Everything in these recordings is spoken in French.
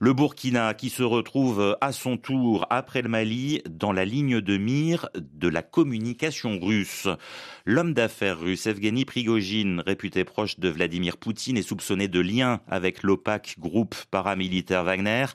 Le Burkina qui se retrouve à son tour après le Mali dans la ligne de mire de la communication russe. L'homme d'affaires russe Evgeny Prigogine, réputé proche de Vladimir Poutine et soupçonné de lien avec l'opaque groupe paramilitaire Wagner,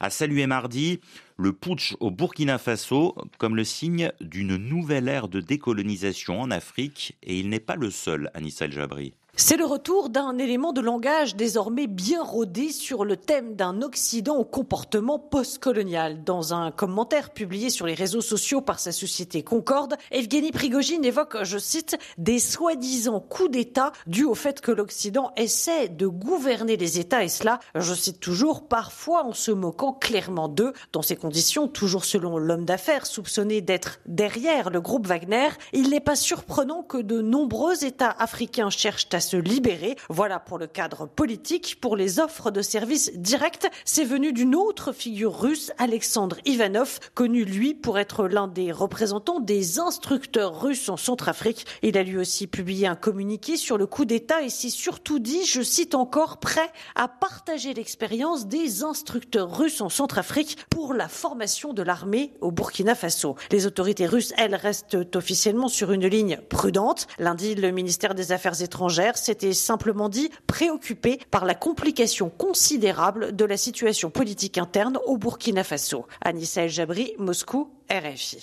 a salué mardi le putsch au Burkina Faso comme le signe d'une nouvelle ère de décolonisation en Afrique et il n'est pas le seul, Anissa El Jabri. C'est le retour d'un élément de langage désormais bien rodé sur le thème d'un Occident au comportement postcolonial. Dans un commentaire publié sur les réseaux sociaux par sa société Concorde, Evgeny Prigogine évoque, je cite, des soi-disant coups d'État dus au fait que l'Occident essaie de gouverner les États et cela, je cite toujours, parfois en se moquant clairement d'eux. Dans ces conditions, toujours selon l'homme d'affaires soupçonné d'être derrière le groupe Wagner, il n'est pas surprenant que de nombreux États africains cherchent à se libérer. Voilà pour le cadre politique. Pour les offres de services directs, c'est venu d'une autre figure russe, Alexandre Ivanov, connu lui pour être l'un des représentants des instructeurs russes en Centrafrique. Il a lui aussi publié un communiqué sur le coup d'État et s'est surtout dit, je cite encore, prêt à partager l'expérience des instructeurs russes en Centrafrique pour la formation de l'armée au Burkina Faso. Les autorités russes, elles, restent officiellement sur une ligne prudente. Lundi, le ministère des Affaires étrangères c'était s'était simplement dit préoccupé par la complication considérable de la situation politique interne au Burkina Faso. Anissa El Jabri, Moscou, RFI.